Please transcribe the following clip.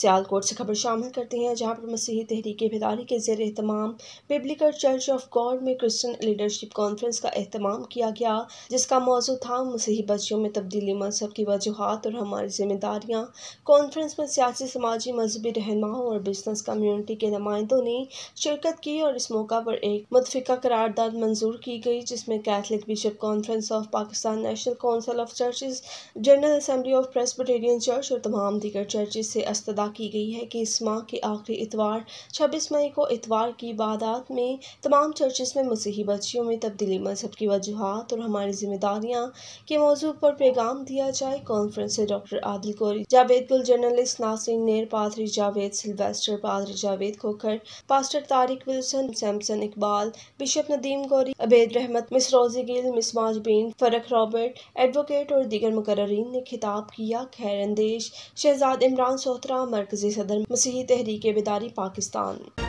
सियालकोट से खबर शामिल करते हैं जहां पर मसीही तहरीक बेदारी के जेर अहतमाम बिब्लिकल चर्च ऑफ गॉड में क्रिश्चियन लीडरशिप कॉन्फ्रेंस का अहतमाम किया गया जिसका मौजू था मसीही बच्चों में तब्दीली मजहब की वजूहत और हमारी जिम्मेदारियाँ कॉन्फ्रेंस में सियासी समाजी मजहबी रहनुमाओं और बिजनेस कम्यूनिटी के नुमाइंदों ने शिरकत की और इस मौका पर एक मुतफ़ा करारदाद मंजूर की गई जिसमें Catholic bishop conference of Pakistan national council of churches general assembly of Presbyterian church और तमाम दीगर चर्चेज से अस्तदा अदा की गई है कि इस माह के आखिरी इतवार 26 मई को इतवार की इबादत में तमाम चर्चेस में मसीही बच्चियों में तब्दीली मजहब की वजूहत और हमारी जिम्मेदारियाँ के मौजू पर पैगाम दिया जाए कॉन्फ्रेंस से डॉक्टर आदिल कोरी जावेद गुल जर्नलिस्ट नासिर नेर पादरी जावेद सिल्वेस्टर पादरी Javed Khokhar pastor Tariq Wilson Samson Iqbal bishop Nadeem Gauri Abed Rehmat miss रोजी गिल मिस माजबीन फरक रॉबर्ट एडवोकेट और दीगर मुकर्रीन ने खिताब किया खैर अंदेश शहजाद इमरान सोहतरा मरकजी सदर मसीही तहरीक बेदारी पाकिस्तान